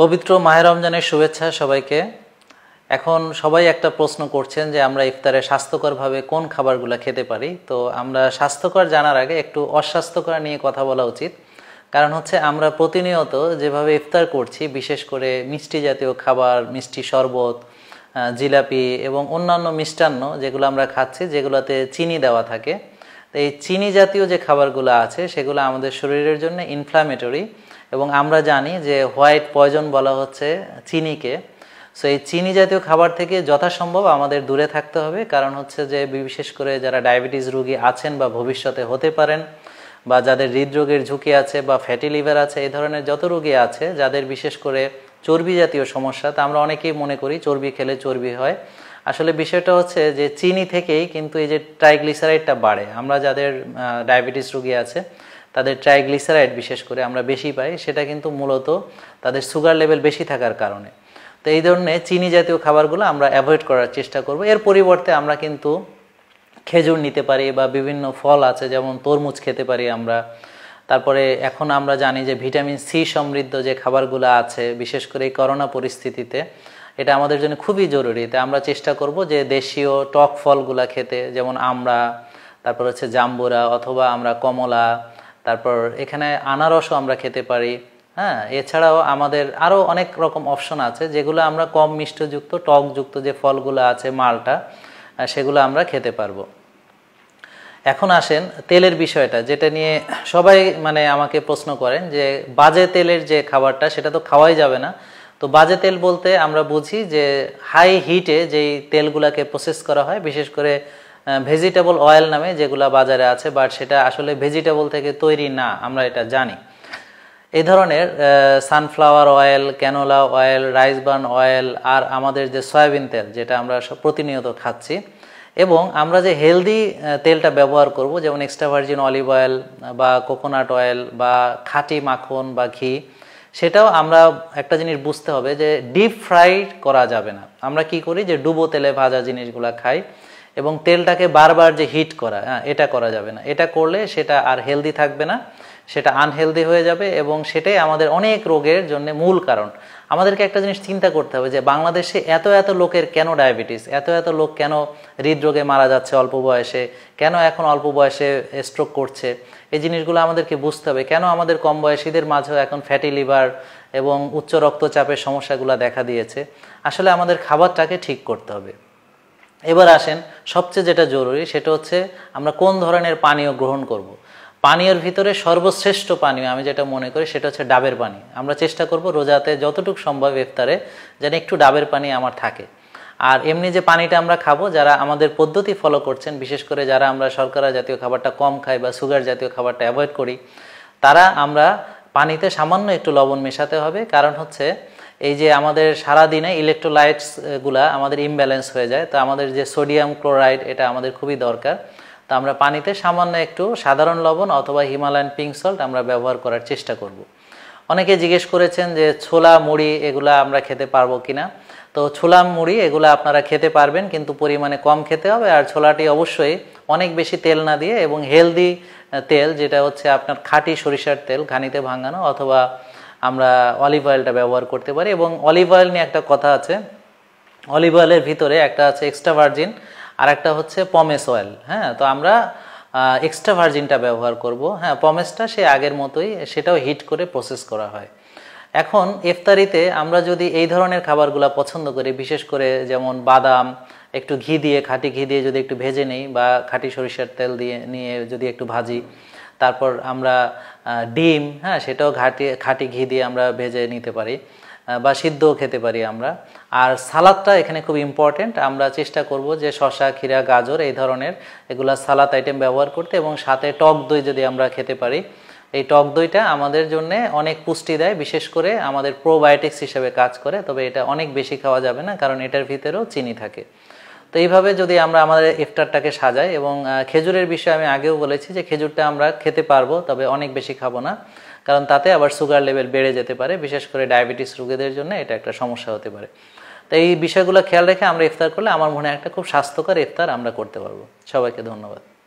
পবিত্র মায়ের রমজানের শুভেচ্ছা সবাইকে এখন সবাই একটা প্রশ্ন করছেন যে আমরা ইফতারে স্বাস্থ্যকরভাবে কোন খাবারগুলো খেতে পারি তো আমরা স্বাস্থ্যকর জানার আগে একটু অস্বাস্থ্যকর নিয়ে কথা বলা উচিত কারণ হচ্ছে আমরা প্রতিনিয়ত যেভাবে ইফতার করছি বিশেষ করে মিষ্টি জাতীয় খাবার মিষ্টি শরবত জিলাপি এবং অন্যান্য মিষ্টান্ন যেগুলো আমরা খাচ্ছি যেগুলোতে চিনি দেওয়া থাকে এই চিনি জাতীয় যে খাবারগুলো আছে সেগুলো আমাদের শরীরের জন্য ইনফ্ল্যামেটরি এবং আমরা জানি যে হোয়াইট পয়জন বলা হচ্ছে চিনিকে সো এই চিনি জাতীয় খাবার থেকে যথাসম্ভব আমাদের দূরে থাকতে হবে কারণ হচ্ছে যে বিশেষ করে যারা ডায়াবেটিস রুগী আছেন বা ভবিষ্যতে হতে পারেন বা যাদের হৃদরোগের ঝুঁকি আছে বা ফ্যাটি লিভার আছে এই ধরনের যত রুগী আছে যাদের বিশেষ করে চর্বি জাতীয় সমস্যা তা আমরা অনেকেই মনে করি চর্বি খেলে চর্বি হয় আসলে বিষয়টা হচ্ছে যে চিনি থেকেই কিন্তু এই যে ট্রাইগ্লিসারাইডটা বাড়ে আমরা যাদের ডায়াবেটিস রুগী আছে তাদের ট্রাইগ্লিসারাইড বিশেষ করে আমরা বেশি পাই সেটা কিন্তু মূলত তাদের সুগার লেভেল বেশি থাকার কারণে তো এই ধরনের চিনি জাতীয় খাবারগুলো আমরা অ্যাভয়েড করার চেষ্টা করব এর পরিবর্তে আমরা কিন্তু খেজুর নিতে পারি বা বিভিন্ন ফল আছে যেমন তরমুজ খেতে পারি আমরা তারপরে এখন আমরা জানি যে ভিটামিন সি সমৃদ্ধ যে খাবারগুলো আছে বিশেষ করে এই করোনা পরিস্থিতিতে এটা আমাদের জন্য খুবই জরুরি তাই আমরা চেষ্টা করব যে দেশীয় টক ফলগুলো খেতে যেমন আমরা তারপর হচ্ছে জাম্বুরা অথবা আমরা কমলা তারপর এখানে আনারসও আমরা খেতে পারি হ্যাঁ এছাড়াও আমাদের আরও অনেক রকম অপশন আছে যেগুলো আমরা কম মিষ্টযুক্ত টকযুক্ত যে ফলগুলো আছে মালটা সেগুলো আমরা খেতে পারবো এখন আসেন তেলের বিষয়টা যেটা নিয়ে সবাই মানে আমাকে প্রশ্ন করেন যে বাজে তেলের যে খাবারটা সেটা তো খাওয়াই যাবে না তো বাজে তেল বলতে আমরা বুঝি যে হাই হিটে যেই তেলগুলাকে প্রসেস করা হয় বিশেষ করে ভেজিটেবল অয়েল নামে যেগুলো বাজারে আছে বাট সেটা আসলে ভেজিটেবল থেকে তৈরি না আমরা এটা জানি এই ধরনের sunflower oil canola oil rice bran oil আর আমাদের যে সয়াবিন তেল যেটা আমরা প্রতিনিয়ত খাচ্ছি এবং আমরা যে হেলদি তেলটা ব্যবহার করব যেমন এক্সট্রা ভার্জিন অলিভ অয়েল বা কোকোনাট অয়েল বা খাঁটি মাখন বা ঘি সেটাও আমরা একটা জিনিস বুঝতে হবে যে ডিপ ফ্রাই করা যাবে না আমরা কি করি যে ডুবো তেলে ভাজা জিনিসগুলো খাই এবং তেলটাকে বারবার যে হিট করা হ্যাঁ এটা করা যাবে না এটা করলে সেটা আর হেলদি থাকবে না সেটা আনহেলদি হয়ে যাবে এবং সেটাই আমাদের অনেক রোগের জন্য মূল কারণ আমাদেরকে একটা জিনিস চিন্তা করতে হবে যে বাংলাদেশে এত এত লোকের কেন ডায়াবেটিস এত এত লোক কেন হৃদরোগে মারা যাচ্ছে অল্প বয়সে কেন এখন অল্প বয়সে স্ট্রোক করছে এই জিনিসগুলো আমাদেরকে বুঝতে হবে কেন আমাদের কম বয়সীদের মাঝেও এখন ফ্যাটি লিভার এবং উচ্চ রক্তচাপের সমস্যাগুলো দেখা দিয়েছে আসলে আমাদের খাবারটাকে ঠিক করতে হবে এবার আসেন সবচেয়ে যেটা জরুরি সেটা হচ্ছে আমরা কোন ধরনের পানীয় গ্রহণ করব। পানীয়র ভিতরে সর্বশ্রেষ্ঠ পানীয় আমি যেটা মনে করি সেটা হচ্ছে ডাবের পানি আমরা চেষ্টা করব রোজাতে যতটুকু সম্ভব ইফতারে যেন একটু ডাবের পানি আমার থাকে আর এমনি যে পানিটা আমরা খাবো যারা আমাদের পদ্ধতি ফলো করছেন বিশেষ করে যারা আমরা শর্করা জাতীয় খাবারটা কম খাই বা সুগার জাতীয় খাবারটা অ্যাভয়েড করি তারা আমরা পানিতে সামান্য একটু লবণ মেশাতে হবে কারণ হচ্ছে এই যে আমাদের সারাদিনে ইলেকট্রোলাইটসগুলা আমাদের ইমব্যালেন্স হয়ে যায় তো আমাদের যে সোডিয়াম ক্লোরাইড এটা আমাদের খুবই দরকার তো আমরা পানিতে সামান্য একটু সাধারণ লবণ অথবা হিমালয়ান পিঙ্ক সল্ট আমরা ব্যবহার করার চেষ্টা করব। অনেকে জিজ্ঞেস করেছেন যে ছোলা মুড়ি এগুলা আমরা খেতে পারবো কিনা তো ছোলা মুড়ি এগুলো আপনারা খেতে পারবেন কিন্তু পরিমাণে কম খেতে হবে আর ছোলাটি অবশ্যই অনেক বেশি তেল না দিয়ে এবং হেলদি তেল যেটা হচ্ছে আপনার খাঁটি সরিষার তেল ঘানিতে ভাঙানো অথবা আমরা অলিভ অয়েলটা ব্যবহার করতে পারি এবং অলিভ অয়েল নিয়ে একটা কথা আছে অলিভ অয়েলের ভিতরে একটা আছে এক্সট্রা ভার্জিন আর একটা হচ্ছে পমেস অয়েল হ্যাঁ তো আমরা এক্সট্রা ভার্জিনটা ব্যবহার করব হ্যাঁ পমেসটা সে আগের মতোই সেটাও হিট করে প্রসেস করা হয় এখন ইফতারিতে আমরা যদি এই ধরনের খাবারগুলো পছন্দ করি বিশেষ করে যেমন বাদাম একটু ঘি দিয়ে খাঁটি ঘি দিয়ে যদি একটু ভেজে নেই বা খাঁটি সরিষার তেল দিয়ে নিয়ে যদি একটু ভাজি তারপর আমরা ডিম হ্যাঁ সেটাও ঘাটি খাটি ঘি দিয়ে আমরা ভেজে নিতে পারি বা সিদ্ধও খেতে পারি আমরা আর সালাদটা এখানে খুব ইম্পর্টেন্ট আমরা চেষ্টা করব যে শশা ক্ষীরা গাজর এই ধরনের এগুলো সালাদ আইটেম ব্যবহার করতে এবং সাথে টক দই যদি আমরা খেতে পারি এই টক দইটা আমাদের জন্য অনেক পুষ্টি দেয় বিশেষ করে আমাদের প্রোবায়োটিক্স হিসেবে কাজ করে তবে এটা অনেক বেশি খাওয়া যাবে না কারণ এটার ভিতরেও চিনি থাকে তো এইভাবে যদি আমরা আমাদের ইফতারটাকে সাজাই এবং খেজুরের বিষয়ে আমি আগেও বলেছি যে খেজুরটা আমরা খেতে পারবো তবে অনেক বেশি খাবো না কারণ তাতে আবার সুগার লেভেল বেড়ে যেতে পারে বিশেষ করে ডায়াবেটিস রোগীদের জন্য এটা একটা সমস্যা হতে পারে তো এই বিষয়গুলো খেয়াল রেখে আমরা ইফতার করলে আমার মনে হয় একটা খুব স্বাস্থ্যকর ইফতার আমরা করতে পারবো সবাইকে ধন্যবাদ